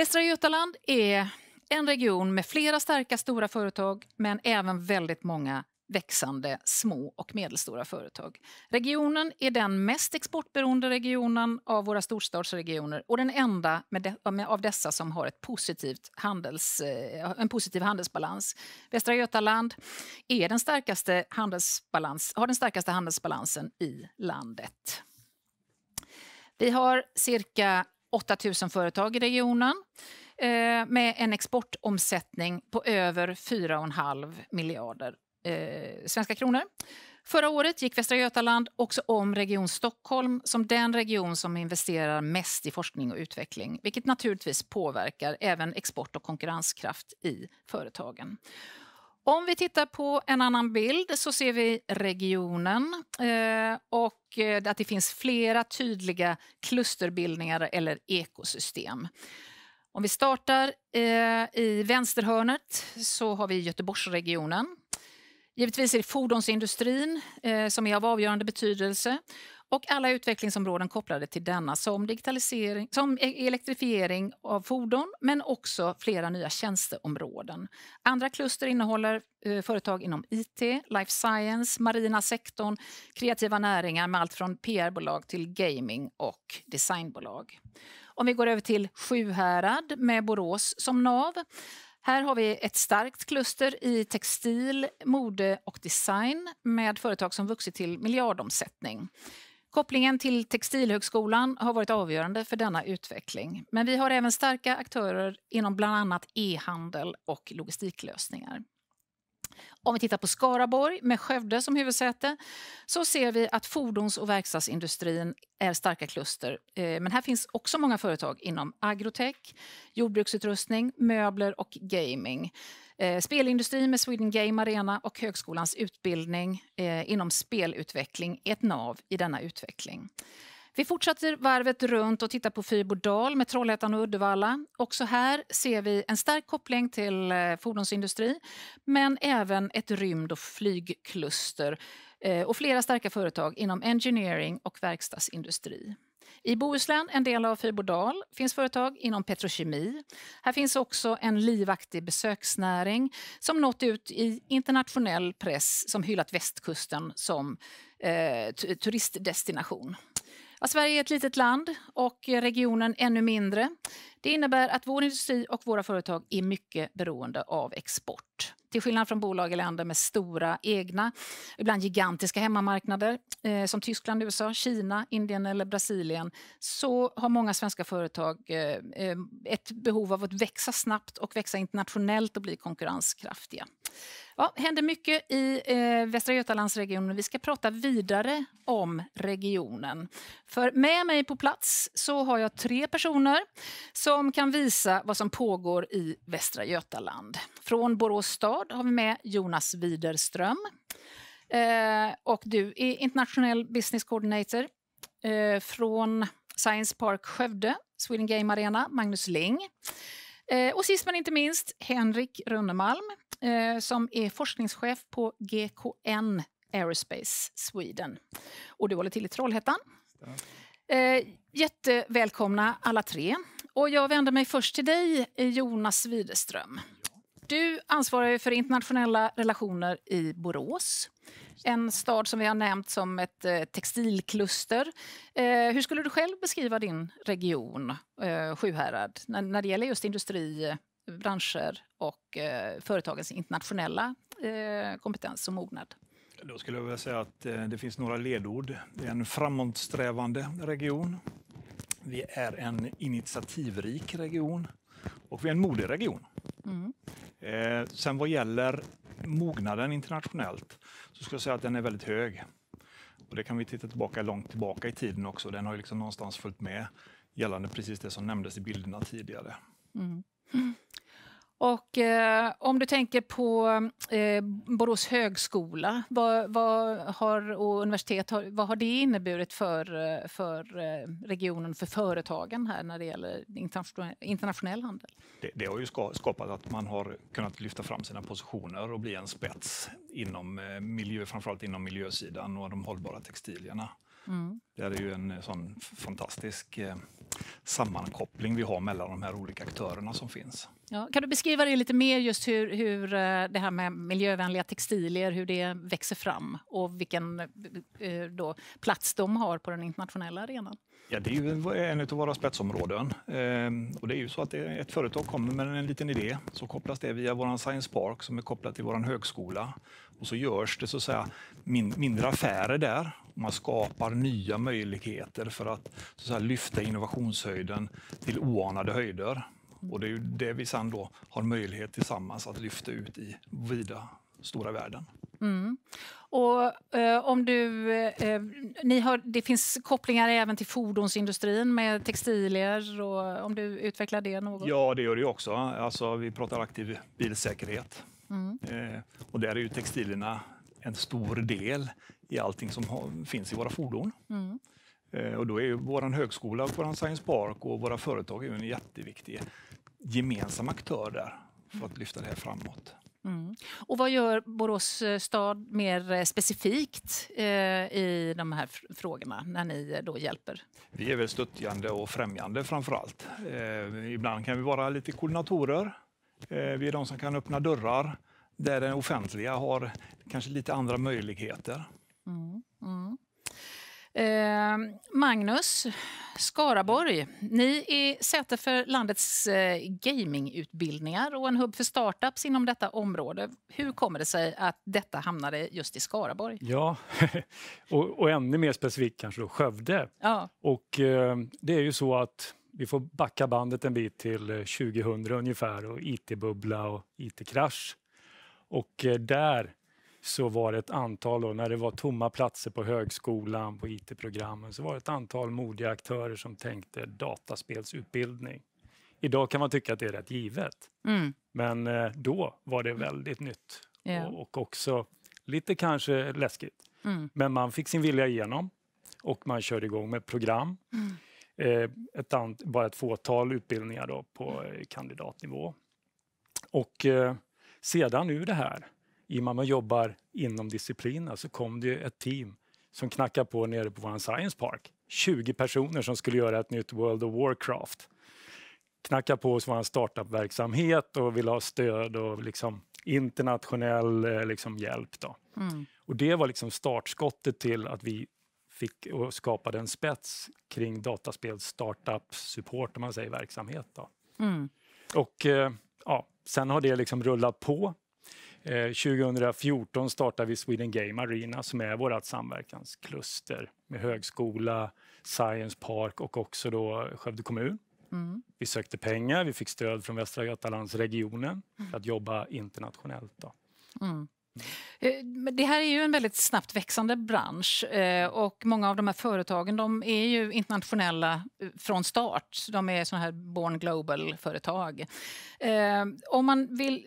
Västra Götaland är en region med flera starka stora företag men även väldigt många växande små och medelstora företag. Regionen är den mest exportberoende regionen av våra storstadsregioner och den enda de, av dessa som har ett positivt handels, eh, en positiv handelsbalans. Västra Götaland är den starkaste handelsbalans, har den starkaste handelsbalansen i landet. Vi har cirka 8 000 företag i regionen eh, med en exportomsättning på över 4,5 miljarder eh, svenska kronor. Förra året gick Västra Götaland också om Region Stockholm som den region som investerar mest i forskning och utveckling vilket naturligtvis påverkar även export och konkurrenskraft i företagen. Om vi tittar på en annan bild så ser vi regionen eh, och eh, att det finns flera tydliga klusterbildningar eller ekosystem. Om vi startar eh, i vänsterhörnet så har vi Göteborgsregionen. Givetvis är det fordonsindustrin som är av avgörande betydelse och alla utvecklingsområden kopplade till denna som, digitalisering, som e- elektrifiering av fordon men också flera nya tjänsteområden. Andra kluster innehåller eh, företag inom IT, life science, marina sektorn, kreativa näringar med allt från PR-bolag till gaming och designbolag. Om vi går över till Sjuhärad med Borås som nav här har vi ett starkt kluster i textil, mode och design med företag som vuxit till miljardomsättning. Kopplingen till Textilhögskolan har varit avgörande för denna utveckling. Men vi har även starka aktörer inom bland annat e-handel och logistiklösningar. Om vi tittar på Skaraborg med Skövde som huvudsäte så ser vi att fordons och verkstadsindustrin är starka kluster. Eh, men här finns också många företag inom agrotech, jordbruksutrustning, möbler och gaming. Eh, Spelindustrin med Sweden Game Arena och högskolans utbildning eh, inom spelutveckling är ett nav i denna utveckling. Vi fortsätter varvet runt och tittar på Fyrbodal med Trollhättan och Uddevalla. Också här ser vi en stark koppling till eh, fordonsindustri men även ett rymd och flygkluster eh, och flera starka företag inom engineering och verkstadsindustri. I Bohuslän, en del av Fyrbodal, finns företag inom petrokemi. Här finns också en livaktig besöksnäring som nått ut i internationell press som hyllat västkusten som eh, turistdestination. Ja, Sverige är ett litet land och regionen ännu mindre. Det innebär att vår industri och våra företag är mycket beroende av export. Till skillnad från bolag i länder med stora egna, ibland gigantiska hemmamarknader eh, som Tyskland, USA, Kina, Indien eller Brasilien så har många svenska företag eh, eh ett behov av att växa snabbt och växa internationellt och bli konkurrenskraftiga. Ja, händer mycket i eh, Västra Götalandsregionen. Vi ska prata vidare om regionen. För med mig på plats så har jag tre personer som kan visa vad som pågår i Västra Götaland. Från Borås stad har vi med Jonas Widerström. Eh, och du är internationell business coordinator. Eh, från Science Park Skövde, Sweden Game Arena, Magnus Ling. Eh, och sist men inte minst Henrik Runnemalm eh, som är forskningschef på GKN Aerospace Sweden. Och du håller till i Trollhättan. Eh, jättevälkomna alla tre. Och jag vänder mig först till dig, Jonas Widerström. Du ansvarar för internationella relationer i Borås en stad som vi har nämnt som ett eh, textilkluster. Eh, hur skulle du själv beskriva din region, eh, Sjuhärad, när det gäller just industri, branscher och företagens internationella kompetens och mognad? Då skulle jag vilja säga att det finns några ledord. Det är en framåtsträvande region. Vi är en initiativrik region och vi är en modig region. Mm. Eh, sen vad gäller mognaden internationellt så skulle jag säga att den är väldigt hög. Och det kan vi titta tillbaka långt tillbaka i tiden också. Den har liksom någonstans följt med gällande precis det som nämndes i bilderna tidigare. Mm. Och eh, om du tänker på eh, Borås högskola vad, vad, har, och universitet, vad har det inneburit för, eh, för eh, regionen, för företagen här när det gäller internationell handel? Det, det har ju skapat att man har kunnat lyfta fram sina positioner och bli en spets inom eh, miljö, framförallt inom miljösidan och de hållbara textilierna. Mm. Det är ju en eh, sån fantastisk eh, sammankoppling vi har mellan de här olika aktörerna som finns. Ja, kan du beskriva det lite mer just hur, hur eh, det här med miljövänliga textilier, hur det växer fram och vilken då, plats de har på den internationella arenan? Ja, det är ju en av våra spetsområden. Ehm, och det är ju så att ett företag kommer med en liten idé, så kopplas det via vår Science Park som är kopplad till vår högskola och så görs det så att säga, min, mindre affärer där. Man skapar nya möjligheter för att, så att säga, lyfta innovationshöjden till oanade höjder. Och det är det vi sen då har möjlighet tillsammans att lyfta ut i vida, stora världen. Mm. Och eh, om du, eh, ni har, det finns kopplingar även till fordonsindustrin med textilier. Och, om du utvecklar det något? Ja, det gör det också. Alltså, vi pratar aktiv bilsäkerhet. Mm. Eh, och där är ju textilerna en stor del i allting som finns i våra fordon. Mm. Eh, och då är ju vår högskola, vår Science Park och våra företag är en jätteviktig gemensam aktör där för att lyfta det här framåt. Mm. Och vad gör Borås eh, stad mer specifikt eh, i de här frågorna när ni då hjälper? Vi är väl stöttjande och främjande framför allt. Eh, ibland kan vi vara lite koordinatorer Eh, vi är de som kan öppna dörrar där den offentliga har kanske lite andra möjligheter. Mm, mm. Eh, Magnus, Skaraborg. Ni är säte för landets eh, gamingutbildningar och en hubb för startups inom detta område. Hur kommer det sig att detta hamnade just i Skaraborg? Ja, och, och ännu mer specifikt kanske då Skövde. Ja. Och eh, det är ju så att vi får backa bandet en bit till 2000 eh, ungefär och IT-bubbla och IT-krasch. Och eh, där så var det ett antal, då, när det var tomma platser på högskolan, på IT-programmen, så var det ett antal modiga aktörer som tänkte dataspelsutbildning. Idag kan man tycka att det är rätt givet, mm. men eh, då var det väldigt nytt yeah. och, också lite kanske läskigt. Mm. Men man fick sin vilja igenom och man körde igång med program. Mm. Eh, ett ant, bara ett fåtal utbildningar då på eh, kandidatnivå. Och eh, sedan ur det här, i och med att man jobbar inom disciplinen, så kom det ett team som knackade på nere på vår Science Park. 20 personer som skulle göra ett nytt World of Warcraft. Knackade på hos vår startupverksamhet och ville ha stöd och liksom internationell liksom, hjälp. Då. Mm. Och det var liksom startskottet till att vi fick och skapade en spets kring dataspels startup support, om man säger verksamhet. Då. Mm. Och eh, ja, sen har det liksom rullat på. 2014 eh, startade vi Sweden Game Arena som är vårt samverkanskluster med högskola, Science Park och också då Skövde kommun. Mm. Vi sökte pengar, vi fick stöd från Västra Götalandsregionen för att jobba internationellt. Då. Mm. Eh, det här är ju en väldigt snabbt växande bransch eh, och många av de här företagen de är ju internationella eh, från start. De är såna här born global-företag. Om man vill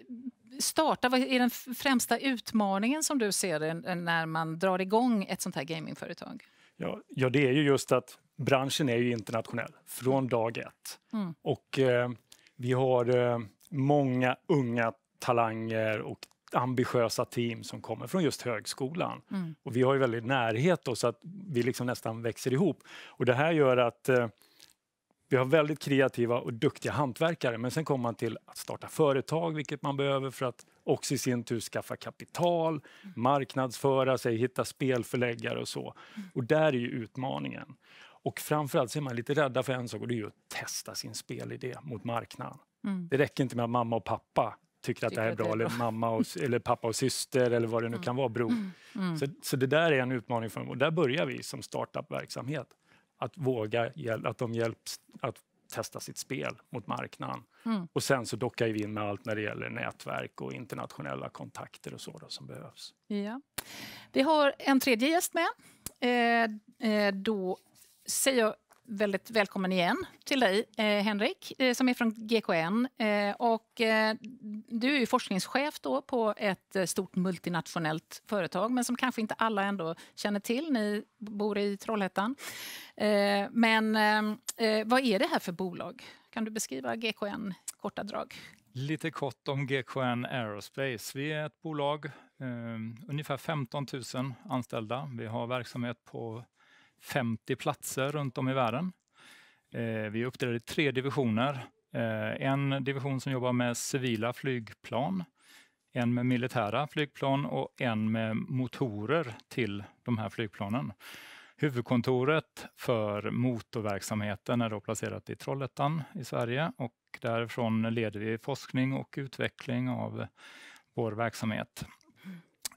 starta, vad är den främsta utmaningen som du ser det när man drar igång ett sånt här gamingföretag? Ja, ja, det är ju just att branschen är ju internationell från dag ett. Mm. Och eh, vi har eh, många unga talanger och ambitiösa team som kommer från just högskolan. Mm. Och vi har ju väldigt närhet då, så att vi liksom nästan växer ihop. Och det här gör att eh, vi har väldigt kreativa och duktiga hantverkare men sen kommer man till att starta företag, vilket man behöver för att också i sin tur skaffa kapital, mm. marknadsföra sig, hitta spelförläggare och så. Mm. Och där är ju utmaningen. Och framförallt så är man lite rädda för en sak och det är ju att testa sin spelidé mot marknaden. Mm. Det räcker inte med att mamma och pappa tycker att det här är bra, eller mamma och, eller pappa och syster eller vad det nu mm. kan vara, bror. Mm. mm. Så, så det där är en utmaning för dem och där börjar vi som startup-verksamhet. Att våga, att de hjälps att testa sitt spel mot marknaden. Mm. Och sen så dockar vi in med allt när det gäller nätverk och internationella kontakter och sådant som behövs. Ja. Vi har en tredje gäst med. Eh, eh, då säger jag väldigt välkommen igen till dig, eh, Henrik, eh, som är från GKN. Eh, och, eh, du är forskningschef då på ett eh, stort multinationellt företag men som kanske inte alla ändå känner till. Ni bor i Trollhättan. Eh, men vad är det här för bolag? Kan du beskriva GKN i korta drag? Lite kort om GKN Aerospace. Vi är ett bolag, ungefär 15 000 anställda. Vi har verksamhet på 50 platser runt om i världen. Eh, vi är uppdelade i tre divisioner. Eh, en division som jobbar med civila flygplan, en med militära flygplan och en med motorer till de här flygplanen. Huvudkontoret för motorverksamheten är då placerat i Trollhättan i Sverige och därifrån leder vi forskning och utveckling av vår verksamhet.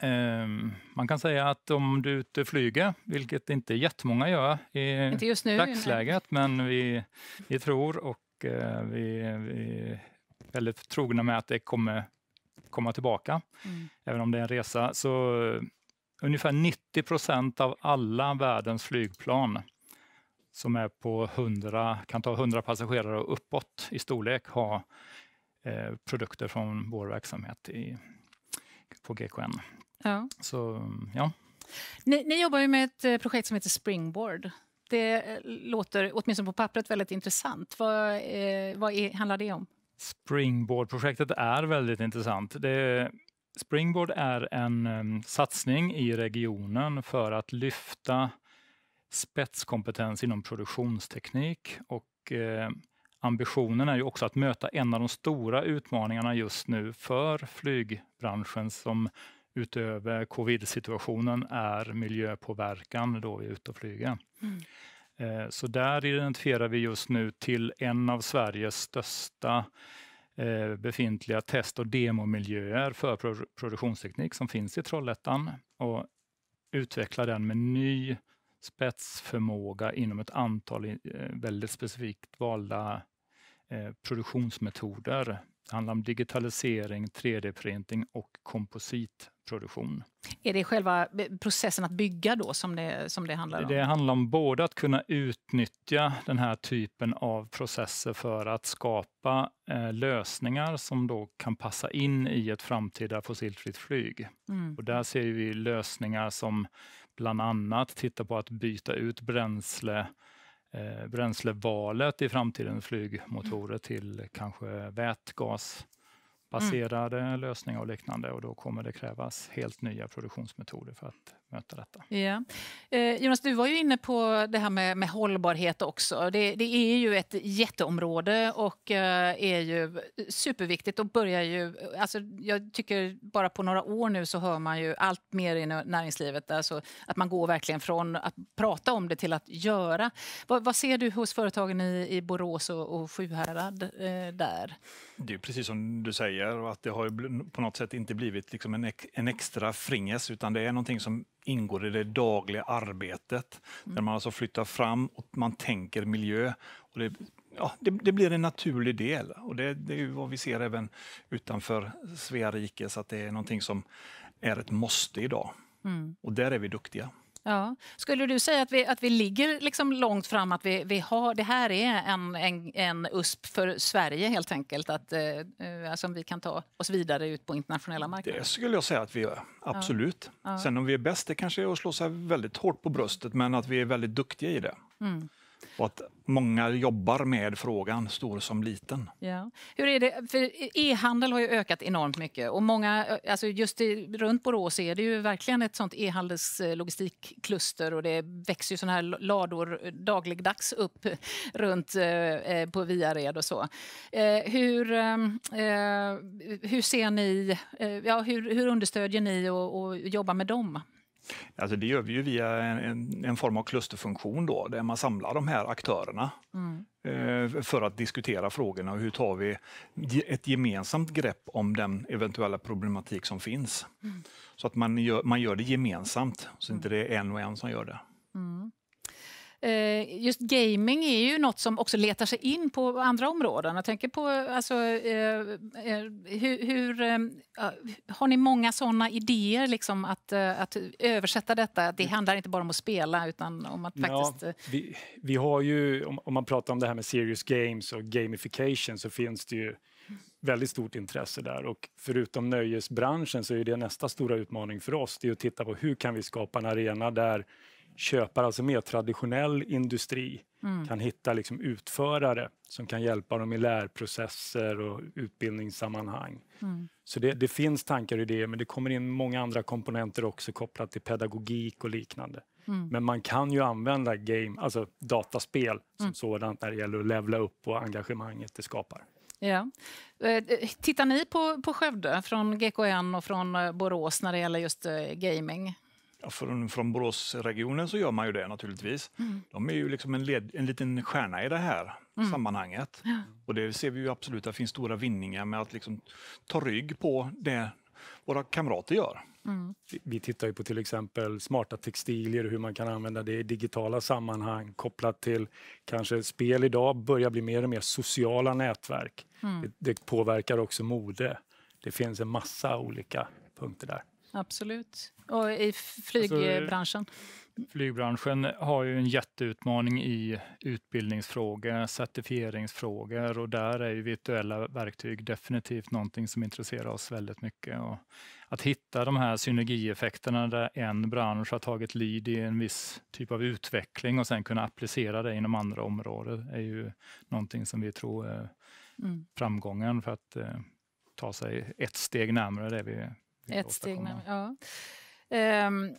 Ehm, man kan säga att om du är ute och flyger, vilket inte jättemånga gör i inte just nu, dagsläget, nej. men vi, vi tror och eh, vi, vi är väldigt trogna med att det kommer komma tillbaka, mm. även om det är en resa. Så ungefär 90 av alla världens flygplan som är på 100, kan ta 100 passagerare och uppåt i storlek har eh, produkter från vår verksamhet i, på GKN. Ja. Så, ja. Ni, ni, jobbar ju med ett eh, projekt som heter Springboard. Det eh, låter, åtminstone på pappret, väldigt intressant. Vad, eh, vad är, handlar det om? Springboard-projektet är väldigt intressant. Det, Springboard är en um, satsning i regionen för att lyfta spetskompetens inom produktionsteknik. Och, eh, ambitionen är ju också att möta en av de stora utmaningarna just nu för flygbranschen som utöver covid-situationen är miljöpåverkan då vi är ute och flyger. Mm. Eh, så där identifierar vi just nu till en av Sveriges största eh, befintliga test och demomiljöer för produktionsteknik som finns i Trollhättan och utvecklar den med ny spetsförmåga inom ett antal eh, väldigt specifikt valda produktionsmetoder. Det handlar om digitalisering, 3D-printing och komposit produktion. Är det själva eh, processen att bygga då som det, som det handlar om? Det handlar om både att kunna utnyttja den här typen av processer för att skapa eh, lösningar som då kan passa in i ett framtida fossilfritt flyg. Mm. Och där ser vi lösningar som bland annat tittar på att byta ut bränsle eh, bränslevalet i framtidens flygmotorer till kanske vätgas Mm. baserade mm. lösningar och liknande och då kommer det krävas helt nya produktionsmetoder för att möta detta. Ja. Eh, Jonas, du var ju inne på det här med, med hållbarhet också. Det, det, är ju ett jätteområde och eh, är ju superviktigt och börjar ju... Alltså, jag tycker bara på några år nu så hör man ju allt mer i näringslivet, alltså att man går verkligen från att prata om det till att göra. Vad, vad ser du hos företagen i, i Borås och, och Sjuhärad eh, där? Det är precis som du säger säger och att det har på något sätt inte blivit liksom en, en extra fringes utan det är någonting som ingår i det dagliga arbetet. Mm. Där man alltså flyttar fram och man tänker miljö. Och det, ja, det, det blir en naturlig del och det, det, är vad vi ser även utanför Svea rike så att det är någonting som är ett måste idag. Mm. Och där är vi duktiga. Ja. Skulle du säga att vi, att vi ligger liksom långt fram, att vi, vi har, det här är en, en, en USP för Sverige helt enkelt, att, eh, eh alltså vi kan ta oss vidare ut på internationella marknader? Det skulle jag säga att vi gör, absolut. Ja. Ja. Sen om vi är bäst, det kanske är att slå sig väldigt hårt på bröstet, men att vi är väldigt duktiga i det. Mm. Och att många jobbar med frågan, stor som liten. Ja. Hur är det? För e-handel har ju ökat enormt mycket. Och många, alltså just i, runt Borås är det ju verkligen ett sånt e-handelslogistikkluster det växer ju såna här lador dagligdags upp runt eh, eh, på Viared och så. Eh, hur, eh, eh hur ser ni, eh, ja, hur, hur understödjer ni och, och jobbar med dem? Alltså det gör vi ju via en, en, form av klusterfunktion då, där man samlar de här aktörerna mm. Eh, för att diskutera frågorna och hur tar vi ett gemensamt grepp om den eventuella problematik som finns. Mm. Så att man gör, man gör det gemensamt, så inte mm. det är en och en som gör det. Mm. Eh, just gaming är ju något som också letar sig in på andra områden. Jag tänker på alltså, eh, eh, hur, hur har ni många såna idéer liksom, att, att översätta detta? Det mm. handlar inte bara om att spela utan om att faktiskt... Ja, vi, vi, har ju, om, man pratar om det här med serious games och gamification så finns det ju väldigt stort intresse där och förutom nöjesbranschen så är det nästa stora utmaning för oss, det är att titta på hur kan vi skapa en arena där köpare, alltså mer traditionell industri, mm. kan hitta liksom utförare som kan hjälpa dem i lärprocesser och utbildningssammanhang. Mm. Så det, det, finns tankar i det, men det kommer in många andra komponenter också kopplat till pedagogik och liknande. Mm. Men man kan ju använda game, alltså dataspel som mm. sådant när det gäller att levla upp och engagemanget det skapar. Ja. Eh, tittar ni på, på Skövde från GKN och från eh, Borås när det gäller just eh, gaming? från, från Boråsregionen så gör man ju det naturligtvis. Mm. De är ju liksom en, led, en liten stjärna i det här mm. sammanhanget. Ja. Och det ser vi ju absolut, det finns stora vinningar med att liksom ta rygg på det våra kamrater gör. Mm. Vi tittar ju på till exempel smarta textilier och hur man kan använda det i digitala sammanhang kopplat till kanske spel idag börjar bli mer och mer sociala nätverk. Mm. Det, det påverkar också mode. Det finns en massa olika punkter där. Absolut och i alltså, flygbranschen? Alltså, flygbranschen har ju en jätteutmaning i utbildningsfrågor, certifieringsfrågor och där är ju virtuella verktyg definitivt någonting som intresserar oss väldigt mycket. Och att hitta de här synergieffekterna där en bransch har tagit lead i en viss typ av utveckling och sen kunna applicera det inom andra områden är ju någonting som vi tror är mm. framgången för att eh, ta sig ett steg närmare det vi ett steg närmare, ja. Ehm,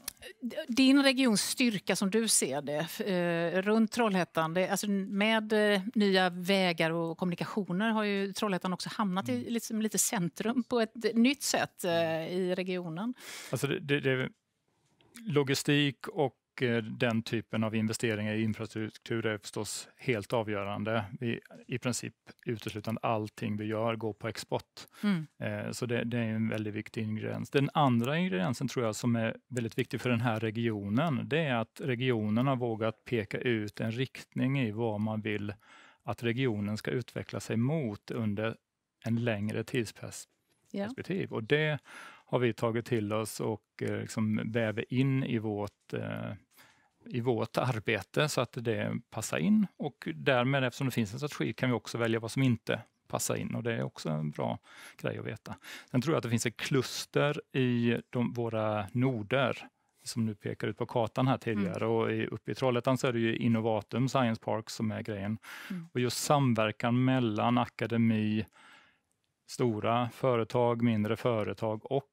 din regions styrka som du ser det, eh, runt Trollhättan, det, alltså med eh, nya vägar och kommunikationer har ju Trollhättan också hamnat i liksom lite centrum på ett nytt sätt mm. eh, i regionen. Alltså det, det, logistik och Eh, den typen av investeringar i infrastruktur är förstås helt avgörande. Vi, I princip uteslutande allting vi gör går på export. Mm. Eh, så det, det, är en väldigt viktig ingrediens. Den andra ingrediensen tror jag som är väldigt viktig för den här regionen, det är att regionen har vågat peka ut en riktning i vad man vill att regionen ska utveckla sig mot under en längre tidsperspektiv. Yeah. Och det har vi tagit till oss och eh, liksom väver in i vårt eh, i vårt arbete så att det passar in och därmed eftersom det finns en strategi kan vi också välja vad som inte passar in och det är också en bra grej att veta. Sen tror jag att det finns ett kluster i de, våra noder som du pekar ut på kartan här tidigare mm. och i, uppe i Trollhättan så är det ju Innovatum Science Park som är grejen. Mm. Och just samverkan mellan akademi, stora företag, mindre företag och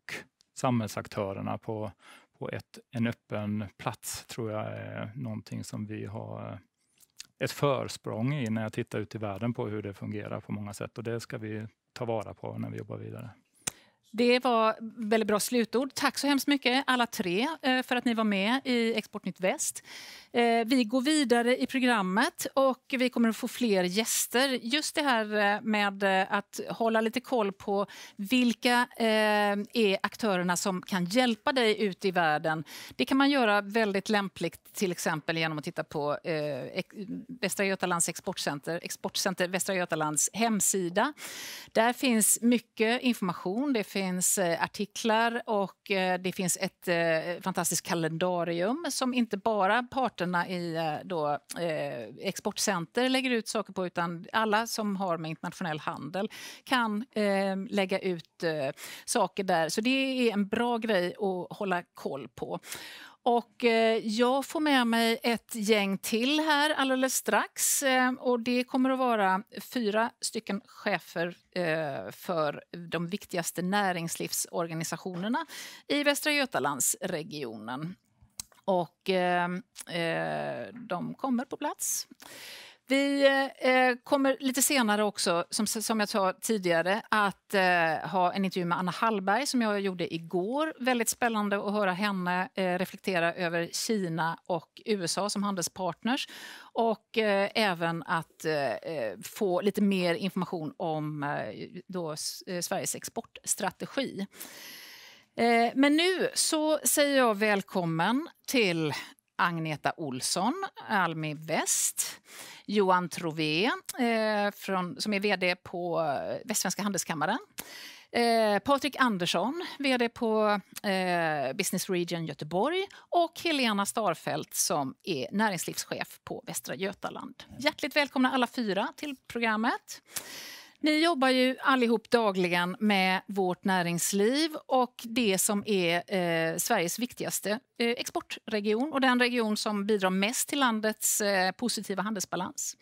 samhällsaktörerna på på ett, en öppen plats tror jag är någonting som vi har eh, ett försprång i när jag tittar ut i världen på hur det fungerar på många sätt och det ska vi ta vara på när vi jobbar vidare. Det var väldigt bra slutord. Tack så hemskt mycket alla tre eh, för att ni var med i Exportnytt Väst. Eh, vi går vidare i programmet och vi kommer att få fler gäster. Just det här eh, med att hålla lite koll på vilka är aktörerna som kan hjälpa dig ut i världen. Det kan man göra väldigt lämpligt till exempel genom att titta på Västra Götalands exportcenter, Exportcenter Västra Götalands hemsida. Där finns mycket information. Det finns finns eh, artiklar och eh, det finns ett eh, fantastiskt kalendarium som inte bara parterna i då, Exportcenter lägger ut saker på utan alla som har med internationell handel kan lägga ut saker där. Så det är en bra grej att hålla koll på. Och eh, jag får med mig ett gäng till här alldeles strax. Eh, och det kommer att vara fyra stycken chefer eh, för de viktigaste näringslivsorganisationerna i Västra Götalandsregionen. Och de kommer på plats. Vi eh, kommer lite senare också, som, jag sa tidigare, att eh, ha en intervju med Anna Hallberg som jag gjorde igår. Väldigt spännande att höra henne eh, reflektera över Kina och USA som handelspartners och även att få lite mer information om då, Sveriges exportstrategi. Men nu så säger jag välkommen till Agneta Olsson, Almi Väst, Johan Trové eh, från, som är vd på eh, Västsvenska handelskammaren. Eh, Patrik Andersson, vd på eh, Business Region Göteborg och Helena Starfelt som är näringslivschef på Västra Götaland. Hjärtligt välkomna alla fyra till programmet. Ni jobbar ju allihop dagligen med vårt näringsliv och det som är eh, Sveriges viktigaste eh, exportregion och den region som bidrar mest till landets eh, positiva handelsbalans.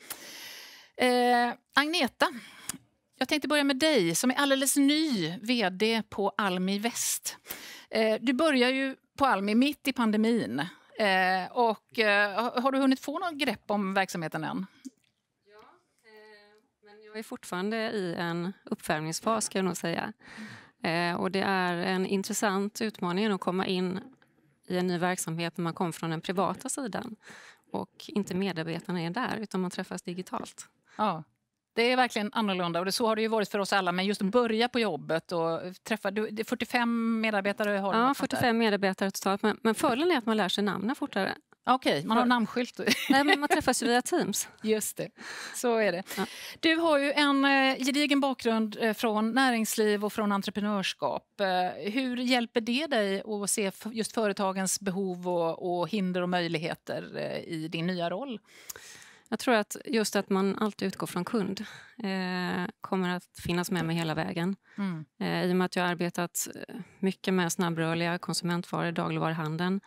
Eh, Agneta, jag tänkte börja med dig som är alldeles ny vd på Almi Väst. Eh, du börjar ju på Almi mitt i pandemin. Eh, och, har du hunnit få något grepp om verksamheten än? Jag är fortfarande i en uppvärmningsfas kan jag nog säga. Mm. Eh, och det är en intressant utmaning att komma in i en ny verksamhet när man kommer från den privata sidan och inte medarbetarna är där utan man träffas digitalt. Ja. Det är verkligen annorlunda och det, så har det ju varit för oss alla. Men just att börja på jobbet och träffa... Du, 45 medarbetare har du? Ja, 45 medarbetare totalt. Men, men fördelen är att man lär sig namnen fortare. Okej, okay, man har namnskylt. Nej, men man träffas ju via Teams. Just det, så är det. Ja. Du har ju en eh, gedigen bakgrund eh, från näringsliv och från entreprenörskap. Eh, hur hjälper det dig att se just företagens behov och, och hinder och möjligheter i din nya roll? Jag tror att just att man alltid utgår från kund eh, kommer att finnas med mig hela vägen. Mm. Eh, I och med att jag har arbetat mycket med snabbrörliga konsumentvaror, dagligvaruhandeln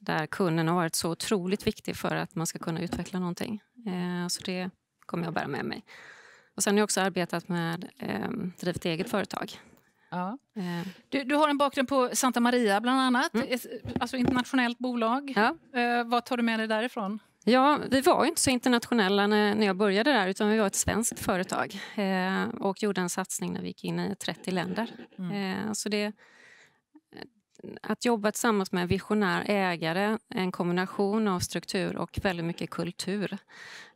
där kunden har varit så otroligt viktig för att man ska kunna utveckla någonting. Eh, så det kommer jag bära med mig. Och sen har jag också arbetat med, eh, drivit eget företag. Ja. Eh. Du, du, har en bakgrund på Santa Maria bland annat, mm. alltså internationellt bolag. Ja. Eh, vad tar du med dig därifrån? Ja, vi var inte så internationella när, när jag började där utan vi var ett svenskt företag eh, och gjorde en satsning när vi gick in i 30 länder. Mm. Eh, så det att jobba tillsammans med en visionär ägare, en kombination av struktur och väldigt mycket kultur,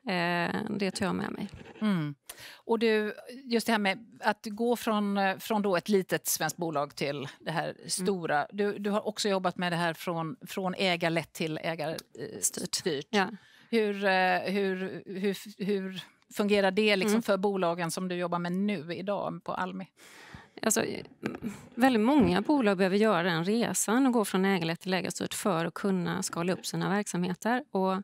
eh, det tar jag med mig. Mm. Och du, just det här med att gå från, från då ett litet svenskt bolag till det här mm. stora. Mm. Du, du har också jobbat med det här från, från ägarlätt till ägarstyrt. Eh, ja. Hur, eh, hur, hur, hur fungerar det liksom mm. för bolagen som du jobbar med nu idag på Almi? Alltså, eh, väldigt många bolag behöver göra den resan och gå från ägarlätt till ägarstyrt för att kunna skala upp sina verksamheter. Och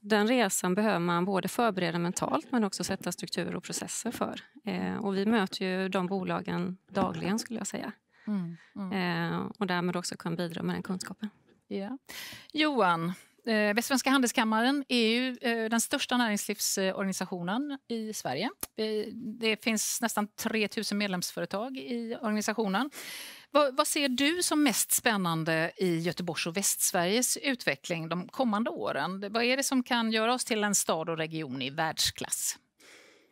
den resan behöver man både förbereda mentalt men också sätta strukturer och processer för. Eh, och vi möter ju de bolagen dagligen skulle jag säga. Mm, mm. Eh, och därmed också kan bidra med den kunskapen. Yeah. Johan, Eh, Västsvenska handelskammaren är ju eh, den största näringslivsorganisationen i Sverige. Vi, det finns nästan 3 000 medlemsföretag i organisationen. Va, vad ser du som mest spännande i Göteborgs och Västsveriges utveckling de kommande åren? Vad är det som kan göra oss till en stad och region i världsklass?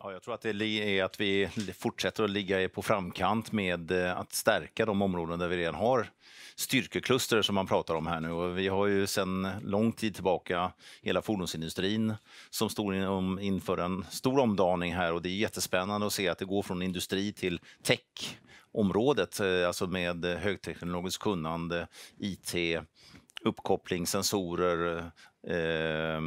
Ja, jag tror att det är att vi fortsätter att ligga på framkant med eh, att stärka de områden där vi redan har styrkekluster som man pratar om här nu. Och vi har ju sedan lång tid tillbaka hela fordonsindustrin som står inför en stor omdaning här och det är jättespännande att se att det går från industri till tech området, eh, alltså med högteknologiskt kunnande, IT, uppkoppling, sensorer, eh,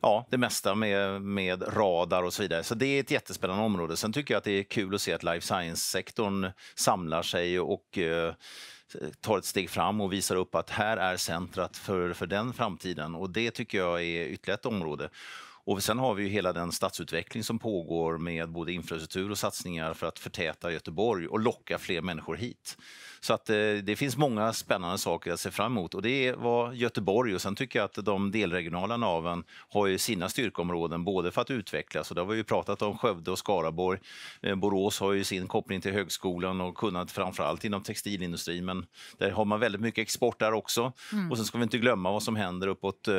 ja, det mesta med, med radar och så vidare. Så det är ett jättespännande område. Sen tycker jag att det är kul att se att life science-sektorn samlar sig och eh, tar ett steg fram och visar upp att här är centrat för, för den framtiden. Och det tycker jag är ytterligare ett område. Och sen har vi ju hela den stadsutveckling som pågår med både infrastruktur och satsningar för att förtäta Göteborg och locka fler människor hit. Så att, eh, det finns många spännande saker att se fram emot och det var Göteborg och sen tycker jag att de delregionala naven har ju sina styrkeområden, både för att utvecklas och det har vi ju pratat om Skövde och Skaraborg. Eh, Borås har ju sin koppling till högskolan och kunnat framförallt inom textilindustrin men där har man väldigt mycket export där också. Mm. Och sen ska vi inte glömma vad som händer uppåt, eh,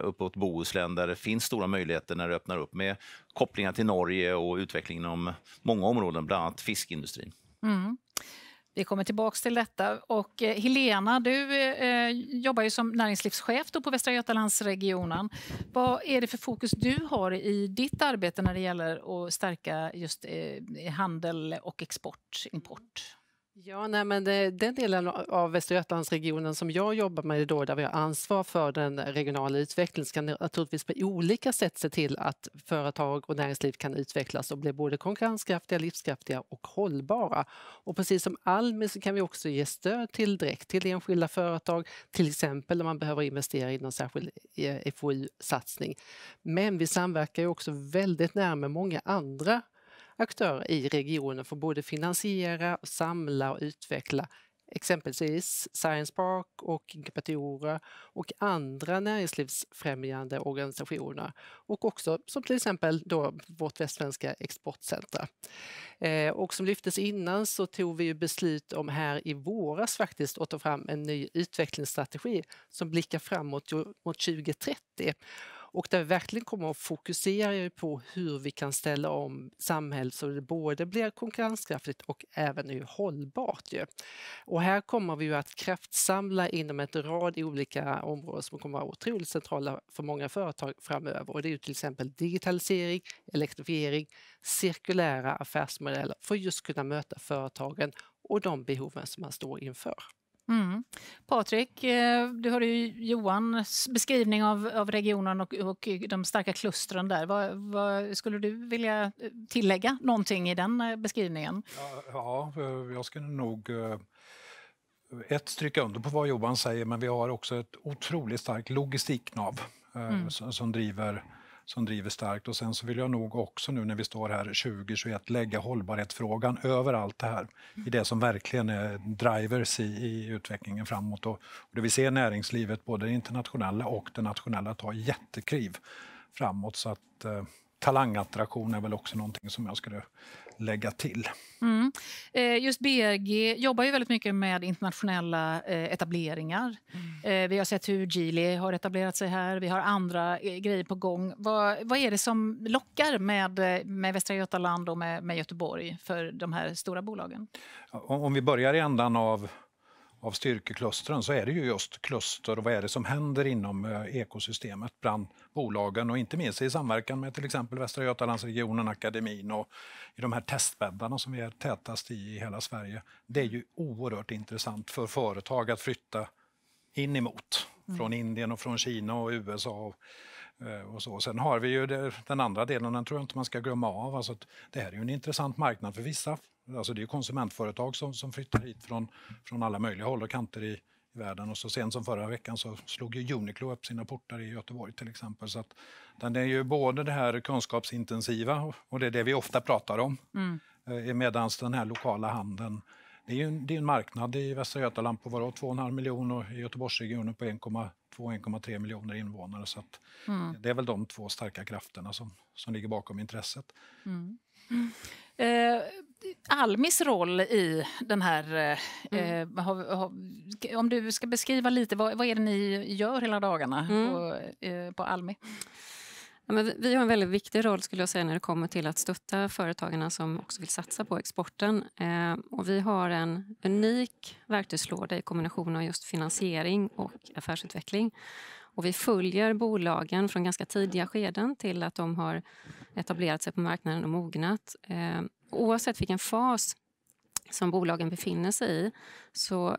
uppåt Bohuslän där det finns stora möjligheter när det öppnar upp med kopplingar till Norge och utveckling inom många områden, bland annat fiskindustrin. Mm. Vi kommer tillbaka till detta. Och eh, Helena, du eh, jobbar ju som näringslivschef på Västra Götalandsregionen. Vad är det för fokus du har i ditt arbete när det gäller att stärka just eh, handel och export, import? Ja, nej, men det, den delen av Västra Götalandsregionen som jag jobbar med då, där vi har ansvar för den regionala utvecklingen, ska naturligtvis på olika sätt se till att företag och näringsliv kan utvecklas och bli både konkurrenskraftiga, livskraftiga och hållbara. Och precis som Almi så kan vi också ge stöd till direkt till enskilda företag, till exempel om man behöver investera i någon särskild eh, FoU-satsning. Men vi samverkar ju också väldigt nära med många andra aktörer i regionen för att både finansiera, samla och utveckla exempelvis Science Park och inkubatorer och andra näringslivsfrämjande organisationer och också som till exempel då vårt västsvenska exportcentra. Eh, och som lyftes innan så tog vi beslut om här i våras faktiskt att ta fram en ny utvecklingsstrategi som blickar framåt mot 2030 och där vi verkligen kommer att fokusera på hur vi kan ställa om samhället så det både blir konkurrenskraftigt och även är hållbart. Och här kommer vi ju att kraftsamla inom ett rad olika områden som kommer att vara otroligt centrala för många företag framöver och det är till exempel digitalisering, elektrifiering, cirkulära affärsmodeller för att just kunna möta företagen och de behoven som man står inför. Mm. Patrik, eh, du hörde ju Johans beskrivning av, av regionen och, och, de starka klustren där. Vad, vad, skulle du vilja eh, tillägga någonting i den eh, beskrivningen? Ja, jag skulle nog ett stryka under på vad Johan säger, men vi har också ett otroligt starkt logistiknav mm. som driver som driver starkt. Och sen så vill jag nog också nu när vi står här 2021 lägga hållbarhetsfrågan över allt det här i det som verkligen är drivers i, i utvecklingen framåt. Och, och det vi ser näringslivet, både det internationella och det nationella, ta jättekliv framåt. Så att eh, talangattraktion är väl också någonting som jag skulle lägga till. Mm. Eh, just BRG jobbar ju väldigt mycket med internationella eh, etableringar. Mm. Eh, vi har sett hur Geely har etablerat sig här. Vi har andra grejer på gång. Vad, vad är det som lockar med, med Västra Götaland och med, med Göteborg för de här stora bolagen? Om vi börjar i ändan av av styrkeklustren så är det ju just kluster och vad är det som händer inom eh, ekosystemet bland bolagen och inte minst i samverkan med till exempel Västra Götalandsregionen, akademin och i de här testbäddarna som vi är tätast i i hela Sverige. Det är ju oerhört intressant för företag att flytta in emot mm. från Indien och från Kina och USA och, eh, och så. Sen har vi ju den andra delen, den tror jag inte man ska glömma av. Alltså det här är ju en intressant marknad för vissa Alltså det är konsumentföretag som, som flyttar hit från, från alla möjliga håll och kanter i, i världen. Och så sent som förra veckan så slog ju Uniqlo upp sina portar i Göteborg till exempel. Så att den är ju både det här kunskapsintensiva och det är det vi ofta pratar om. Mm. Eh, Medan den här lokala handeln det är ju en, det är en marknad i Västra Götaland på 2,5 miljoner och i Göteborgsregionen på 1,2-1,3 miljoner invånare. Så mm. Det är väl de två starka krafterna som, som ligger bakom intresset. Mm. Mm. Eh, Almis roll i den här... Eh, mm. ha, eh, ha, om du ska beskriva lite, vad, vad, är det ni gör hela dagarna mm. på, eh, på Almi? Ja, men vi har en väldigt viktig roll skulle jag säga när det kommer till att stötta företagarna som också vill satsa på exporten. Eh, och vi har en unik verktygslåda i kombination av just finansiering och affärsutveckling. Och vi följer bolagen från ganska tidiga skeden till att de har etablerat sig på marknaden och mognat. Eh, oavsett vilken fas som bolagen befinner sig i så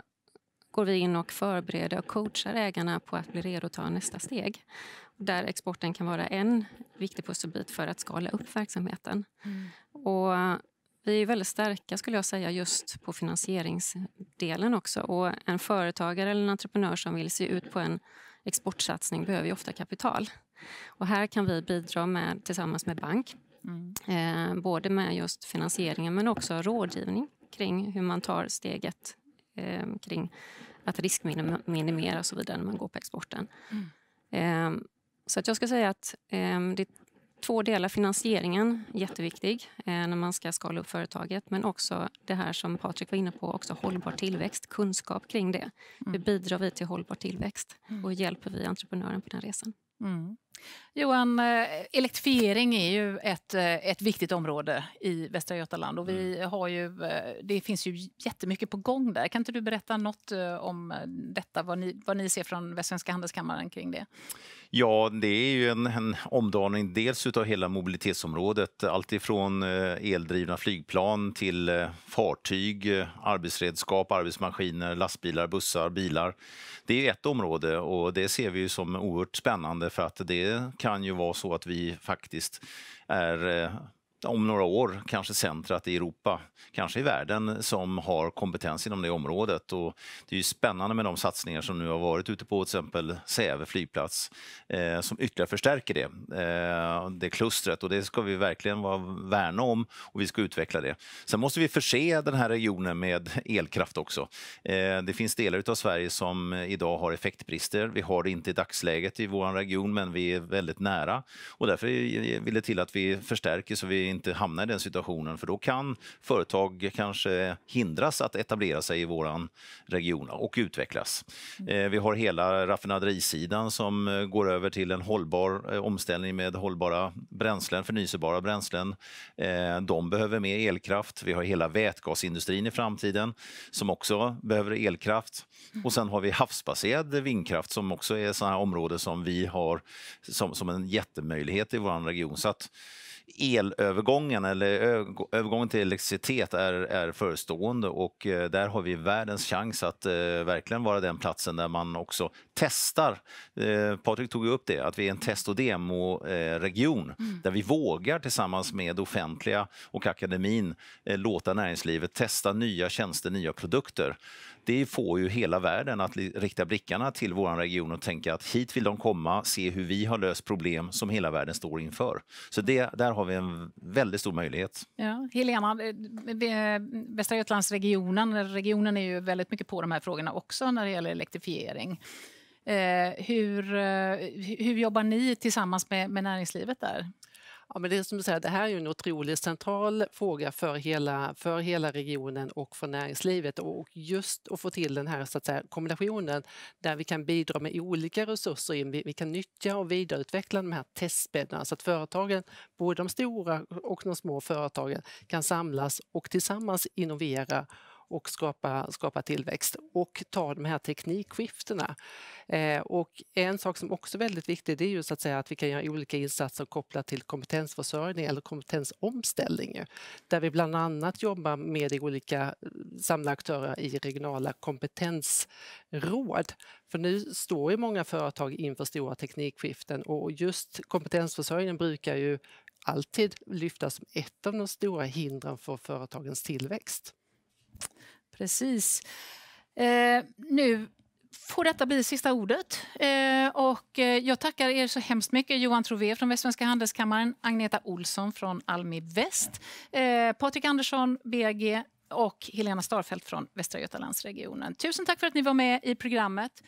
går vi in och förbereder och coachar ägarna på att bli redo att ta nästa steg där exporten kan vara en viktig pusselbit för att skala upp verksamheten. Mm. Och vi är väldigt starka skulle jag säga just på finansieringsdelen också. Och en företagare eller en entreprenör som vill se ut på en exportsatsning behöver ju ofta kapital. Och här kan vi bidra med, tillsammans med bank. Mm. Eh, både med just finansieringen men också rådgivning kring hur man tar steget eh, kring att riskminimera och så vidare när man går på exporten. Mm. Eh, så att jag ska säga att eh, det är två delar. Finansieringen, jätteviktig eh, när man ska skala upp företaget. Men också det här som Patrik var inne på, också hållbar tillväxt, kunskap kring det. Hur mm. bidrar vi till hållbar tillväxt mm. och hjälper vi entreprenören på den resan? Mm. Johan, eh, elektrifiering är ju ett, eh, ett viktigt område i Västra Götaland och vi mm. har ju, eh, det finns ju jättemycket på gång där. Kan inte du berätta något om detta, vad ni, vad ni ser från Västsvenska Handelskammaren kring det? Ja, det är ju en, en omdaning dels av hela mobilitetsområdet, alltifrån eldrivna flygplan till fartyg, arbetsredskap, arbetsmaskiner, lastbilar, bussar, bilar. Det är ett område och det ser vi ju som oerhört spännande för att det det kan ju vara så att vi faktiskt är eh, om några år kanske centrat i Europa, kanske i världen, som har kompetens inom det området. Och det är ju spännande med de satsningar som nu har varit ute på till exempel Säve flygplats eh, som ytterligare förstärker det, eh, det klustret. Och det ska vi verkligen vara, värna om och vi ska utveckla det. Sen måste vi förse den här regionen med elkraft också. Eh, det finns delar av Sverige som idag har effektbrister. Vi har det inte i dagsläget i vår region, men vi är väldigt nära. Och därför vill det till att vi förstärker så vi inte hamna i den situationen för då kan företag kanske hindras att etablera sig i vår region och utvecklas. Eh, vi har hela raffinaderisidan som eh, går över till en hållbar eh, omställning med hållbara bränslen, förnyelsebara bränslen. De behöver mer elkraft. Vi har hela vätgasindustrin i framtiden som också behöver elkraft. Och sen har vi havsbaserad vindkraft som också är sådana områden som vi har som, som en jättemöjlighet i vår region. Så att elövergången eller övergången till elektricitet är, är förestående och eh, där har vi världens chans att eh, verkligen vara den platsen där man också testar. Eh, Patrik tog upp det, att vi är en test och demoregion eh, mm. där vi vågar tillsammans med offentliga och akademin eh, låta näringslivet testa nya tjänster, nya produkter det får ju hela världen att rikta blickarna till vår region och tänka att hit vill de komma, se hur vi har löst problem som hela världen står inför. Så det, där har vi en väldigt stor möjlighet. Ja, Helena, eh, Västra Götalandsregionen, regionen är ju väldigt mycket på de här frågorna också när det gäller elektrifiering. Eh, hur, eh, hur jobbar ni tillsammans med, med näringslivet där? Ja, men det, är som du säger, det här är en otroligt central fråga för hela, för hela regionen och för näringslivet och just att få till den här så att säga, kombinationen där vi kan bidra med olika resurser. In. Vi, vi kan nyttja och vidareutveckla de här testbäddarna så att företagen, både de stora och de små företagen, kan samlas och tillsammans innovera och skapa, skapa tillväxt och ta de här teknikskiftena. Eh, och en sak som också är väldigt viktig det är ju så att säga att vi kan göra olika insatser kopplat till kompetensförsörjning eller kompetensomställning där vi bland annat jobbar med olika eh, samla aktörer i regionala kompetensråd. För nu står ju många företag inför stora teknikskiften och just kompetensförsörjningen brukar ju alltid lyftas som ett av de stora hindren för företagens tillväxt. Precis. Eh, nu får detta bli sista ordet. Eh, och eh, jag tackar er så hemskt mycket. Johan Trové från Västsvenska Handelskammaren, Agneta Olsson från Almi Väst, eh, Patrik Andersson, BG och Helena Starfelt från Västra Götalandsregionen. Tusen tack för att ni var med i programmet.